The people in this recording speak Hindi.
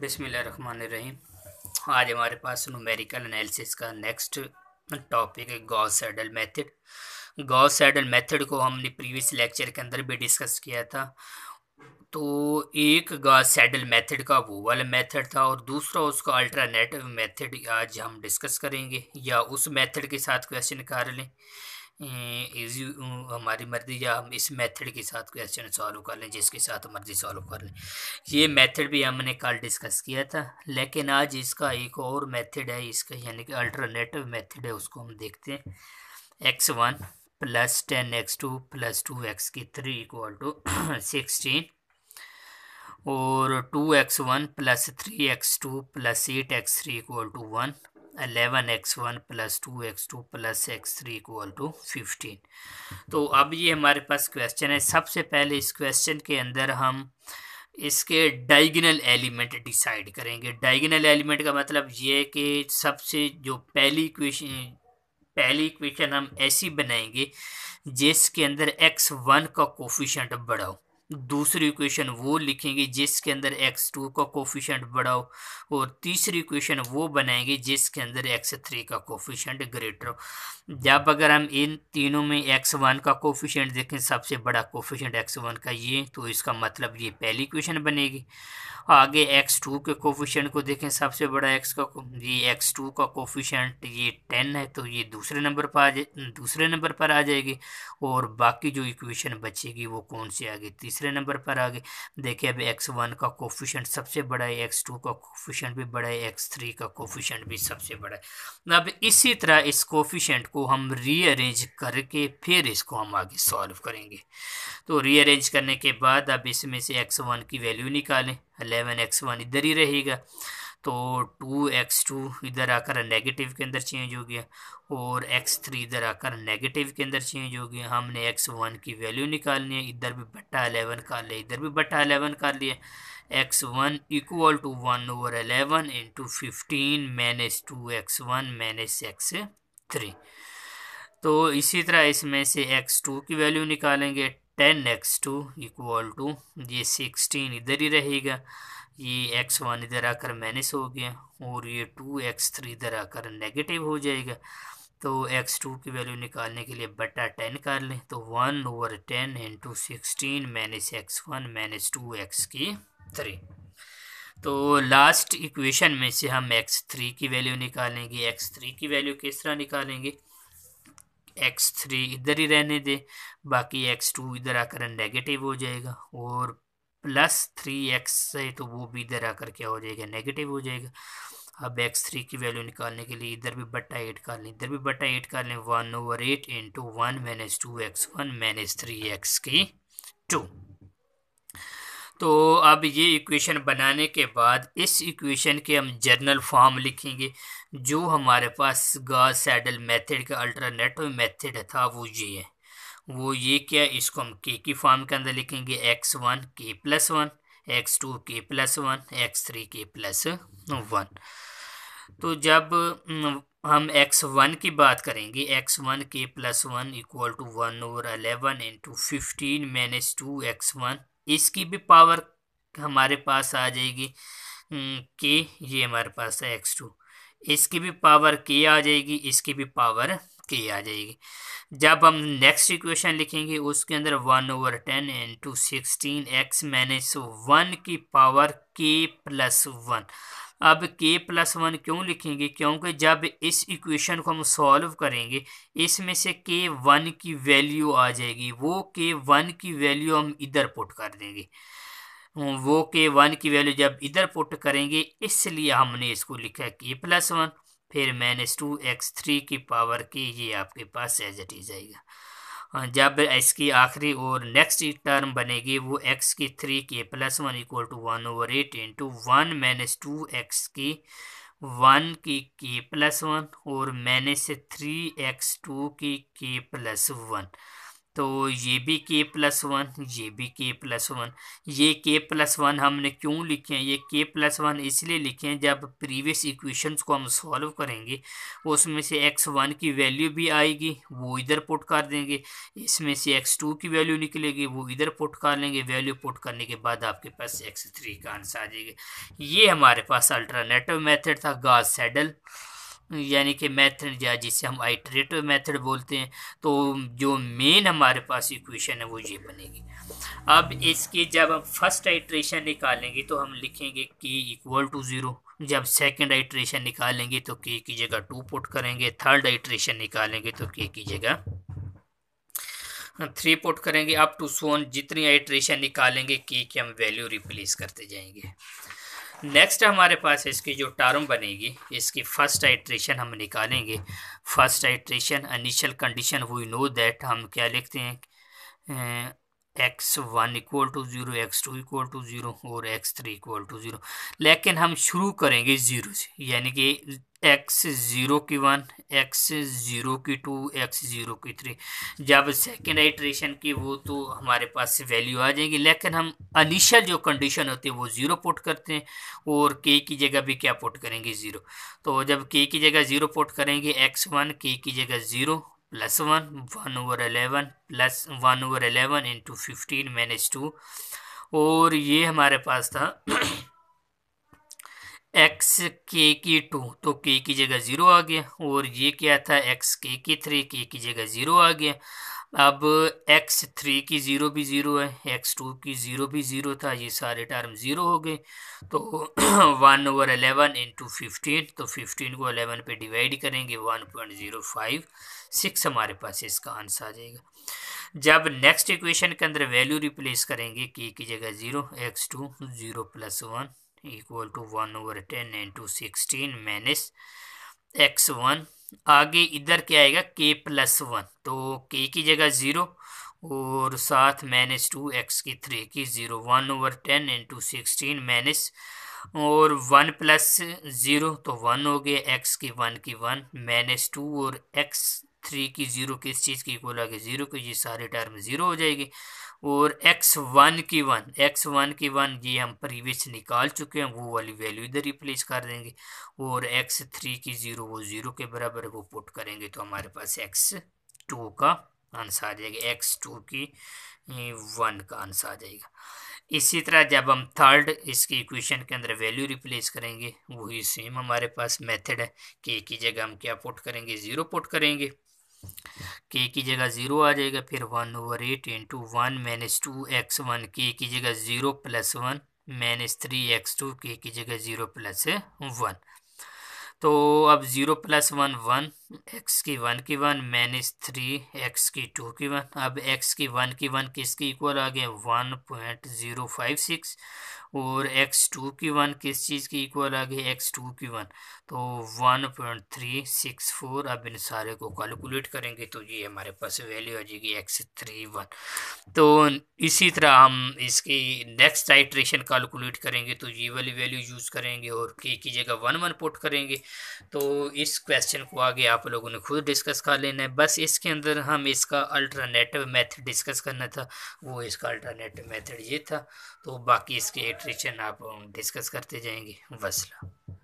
बिसमीम आज हमारे पास नोमेरिकल एनालिसिस का नेक्स्ट टॉपिक है Gauss Seidel method Gauss Seidel method को हमने प्रीवियस लेक्चर के अंदर भी डिस्कस किया था तो एक गा सैडल मेथड का वो वाला मेथड था और दूसरा उसका अल्टरनेटिव मेथड आज हम डिस्कस करेंगे या उस मेथड के साथ क्वेश्चन कर लें हम्म, इज हम्म, हमारी मर्ज़ी या हम इस मेथड के साथ क्वेश्चन सॉल्व कर लें जिसके साथ मर्ज़ी सॉल्व कर लें ये मेथड भी हमने कल डिस्कस किया था लेकिन आज इसका एक और मेथड है इसका यानी कि अल्टरनेटिव मेथड है उसको हम देखते हैं x one plus ten x two plus two x की थ्री इक्वल टू सिक्सटीन और two x one plus three x two plus eight x three equal to one eleven x one plus two x two plus x three equal to fifteen तो अब ये हमारे पास क्वेश्चन है सबसे पहले इस क्वेश्चन के अंदर हम इसके डाइगनल एलिमेंट डिसाइड करेंगे डाइगनल एलिमेंट का मतलब ये है कि सबसे जो पहली क्वेश्चन पहली इक्वेशन हम ऐसी बनाएंगे जिसके अंदर एक्स वन का कोफिशेंट बढ़ाओ दूसरी इक्वेशन वो लिखेंगे जिसके अंदर एक्स टू का कोफिशेंट बड़ा हो और तीसरी इक्वेशन वो बनाएंगे जिसके अंदर एक्स थ्री का कोफिशेंट ग्रेटर हो जब अगर हम इन तीनों में एक्स वन का कोफिशेंट देखें सबसे बड़ा कोफिशेंट एक्स वन का ये तो इसका मतलब ये पहली इक्वेशन बनेगी आगे एक्स टू के कोफिशेंट को देखें सबसे बड़ा एक्स का ये एक्स टू का कोफिशेंट ये टेन है तो ये दूसरे नंबर पर आ जाए दूसरे नंबर पर आ जाएगी और बाकी जो इक्वेशन बचेगी वो कौन सी आगे तीसरे दूसरे नंबर पर आ गए देखिए अब एक्स वन का कोफिशेंट सबसे बड़ा है एक्स टू का कोफिशेंट भी बड़ा है एक्स थ्री का कोफिशेंट भी सबसे बड़ा है अब इसी तरह इस कोफिशेंट को हम रीअरेंज करके फिर इसको हम आगे सॉल्व करेंगे तो रीअरेंज करने के बाद अब इसमें से एक्स वन की वैल्यू निकालें अलेवन एक्स वन इधर ही रहेगा तो टू एक्स टू इधर आकर नेगेटिव के अंदर चेंज हो गया और एक्स थ्री इधर आकर नेगेटिव के अंदर चेंज हो गया हमने एक्स वन की वैल्यू निकालनी है इधर भी बट्टा अलेवन कर लिया इधर भी बट्टा अलेवन कर लिया x one equal to one over eleven into fifteen minus two x one minus x three तो इसी तरह इसमें से एक्स टू की वैल्यू निकालेंगे ten x two equal to ये सिक्सटीन इधर ही रहेगा ये एक्स वन इधर आकर माइनस हो गया और ये टू एक्स थ्री इधर आकर नेगेटिव हो जाएगा तो एक्स टू की वैल्यू निकालने के लिए बटा टेन कर लें तो one over ten into sixteen minus x one minus two x की थ्री तो लास्ट इक्वेशन में से हम एक्स थ्री की वैल्यू निकालेंगे एक्स थ्री की वैल्यू किस तरह निकालेंगे एक्स थ्री इधर ही रहने दे बाकी एक्स टू इधर आकर नेगेटिव हो जाएगा और प्लस थ्री एक्स है तो वो भी इधर आकर क्या हो जाएगा नेगेटिव हो जाएगा अब एक्स थ्री की वैल्यू निकालने के लिए इधर भी बट्टा एट कर लें इधर भी बट्टा एट कर लें one over eight into one minus two x one minus three x की टू तो अब ये इक्वेशन बनाने के बाद इस इक्वेशन के हम जर्नल फॉर्म लिखेंगे जो हमारे पास गा सैडल मेथड का अल्टरनेटिव मेथड था वो ये है वो ये क्या इसको हम के की फॉर्म के अंदर लिखेंगे x one k plus one x two k plus one x three k plus one तो जब हम एक्स वन की बात करेंगे x one k plus one equal to one over eleven into fifteen minus two x one इसकी भी पावर हमारे पास आ जाएगी के ये हमारे पास है एक्स टू इसकी भी पावर के आ जाएगी इसकी भी पावर के आ जाएगी जब हम नेक्स्ट इक्वेशन लिखेंगे उसके अंदर one over ten into sixteen x minus one की पावर के प्लस वन अब के प्लस वन क्यों लिखेंगे क्योंकि जब इस इक्वेशन को हम सॉल्व करेंगे इसमें से के वन की वैल्यू आ जाएगी वो के वन की वैल्यू हम इधर पुट कर देंगे वो के वन की वैल्यू जब इधर पुट करेंगे इसलिए हमने इसको लिखा है के प्लस वन फिर माइनस टू एक्स थ्री की पावर के ये आपके पास एज इट इज आएगा हाँ, जब इसकी आखिरी और नेक्स्ट टर्म बनेगी वो एक्स की three k plus one equal to one over eight into one minus two x की वन की के प्लस वन और माइनस थ्री एक्स टू की के प्लस वन तो ये भी के प्लस वन ये भी के प्लस वन ये के प्लस वन हमने क्यों लिखे हैं ये के प्लस वन इसलिए लिखे हैं जब प्रीवियस इक्वेशंस को हम सॉल्व करेंगे उसमें से एक्स वन की वैल्यू भी आएगी वो इधर पुट कर देंगे इसमें से एक्स टू की वैल्यू निकलेगी वो इधर पुट कर लेंगे वैल्यू पुट करने के बाद आपके पास एक्स थ्री का आंसर आ जाएगा ये हमारे पास अल्टरनेटिव मेथड था गाज सेडल यानी कि मेथड या जिसे हम आइट्रेटिव मेथड बोलते हैं तो जो मेन हमारे पास इक्वेशन है वो ये बनेगी अब इसकी जब हम फर्स्ट आइट्रेशन निकालेंगे तो हम लिखेंगे के इक्वल टू ज़ीरो जब सेकंड आइट्रेशन निकालेंगे तो के की जगह टू पुट करेंगे थर्ड आइट्रेशन निकालेंगे तो के की जगह थ्री पुट करेंगे अप टू सोन जितनी आइट्रेशन निकालेंगे के की हम वैल्यू रिप्लेस करते जाएंगे नेक्स्ट हमारे पास इसकी जो टर्म बनेगी इसकी फर्स्ट आइट्रेशन हम निकालेंगे first iteration initial condition we know that हम क्या लिखते हैं x one equal to zero x two equal to zero और x three equal to zero लेकिन हम शुरू करेंगे ज़ीरो से यानी कि एक्स ज़ीरो की वन एक्स ज़ीरो की टू एक्स ज़ीरो की थ्री जब सेकेंड आइट्रेशन की वो तो हमारे पास वैल्यू आ जाएगी लेकिन हम अनिशल जो कंडीशन होती है वो ज़ीरो पुट करते हैं और के की जगह भी क्या पुट करेंगे ज़ीरो तो जब के की जगह ज़ीरो पुट करेंगे एक्स वन के की जगह zero plus one one over eleven plus one over eleven into fifteen minus two और ये हमारे पास था एक्स के की टू तो के की जगह ज़ीरो आ गया और ये क्या था एक्स के की थ्री के की जगह ज़ीरो आ गया अब एक्स थ्री की ज़ीरो भी ज़ीरो है एक्स टू की ज़ीरो भी ज़ीरो था ये सारे टर्म ज़ीरो हो गए तो one over eleven into fifteen तो फिफ्टीन को अलेवन पे डिवाइड करेंगे one point zero five six हमारे पास इसका आंसर आ जाएगा जब नेक्स्ट इक्वेशन के अंदर वैल्यू रिप्लेस करेंगे के की जगह zero x two zero plus one equal to one over ten into sixteen minus x one आगे इधर क्या आएगा के प्लस वन तो के की जगह ज़ीरो और साथ माइनस टू एक्स की थ्री की zero one over ten into sixteen minus और वन प्लस ज़ीरो तो वन हो गया एक्स की वन की वन माइनस टू और एक्स थ्री की ज़ीरो किस चीज़ की इक्वल आ ज़ीरो की ये सारे टर्म ज़ीरो हो जाएगी और एक्स वन की वन एक्स वन की वन ये हम प्रीवियस निकाल चुके हैं वो वाली वैल्यू इधर रिप्लेस कर देंगे और एक्स थ्री की ज़ीरो वो ज़ीरो के बराबर वो पुट करेंगे तो हमारे पास एक्स टू का आंसर आ जाएगा एक्स टू की वन का आंसर आ जाएगा इसी तरह जब हम थर्ड इसकी इक्वेशन के अंदर वैल्यू रिप्लेस करेंगे वही सेम हमारे पास मेथड है कि एक ही जगह हम क्या पुट करेंगे ज़ीरो पुट करेंगे के की जगह ज़ीरो आ जाएगा फिर one over eight into one minus two x one k की जगह zero plus one minus three x two k की जगह ज़ीरो प्लस वन तो अब zero plus one one x की वन की वन माइनस थ्री एक्स की टू की वन अब एक्स की वन की वन किसके इक्वल आ गया one point zero five six और एक्स टू की वन किस चीज़ की इक्वल आ गई एक्स टू की वन तो one point three six four अब इन सारे को कैलकुलेट करेंगे तो ये हमारे पास वैल्यू आ जाएगी एक्स थ्री वन तो इसी तरह हम इसकी नेक्स्ट आइट्रेशन कैलकुलेट करेंगे तो ये वाली वैल्यू यूज़ करेंगे और के की जगह वन वन पुट करेंगे तो इस क्वेश्चन को आगे आप आप लोगों ने खुद डिस्कस कर लेना है बस इसके अंदर हम इसका अल्टरनेटिव मेथड डिस्कस करना था वो इसका अल्टरनेटिव मेथड ये था तो बाकी इसके एट्रिशन आप डिस्कस करते जाएंगे वसला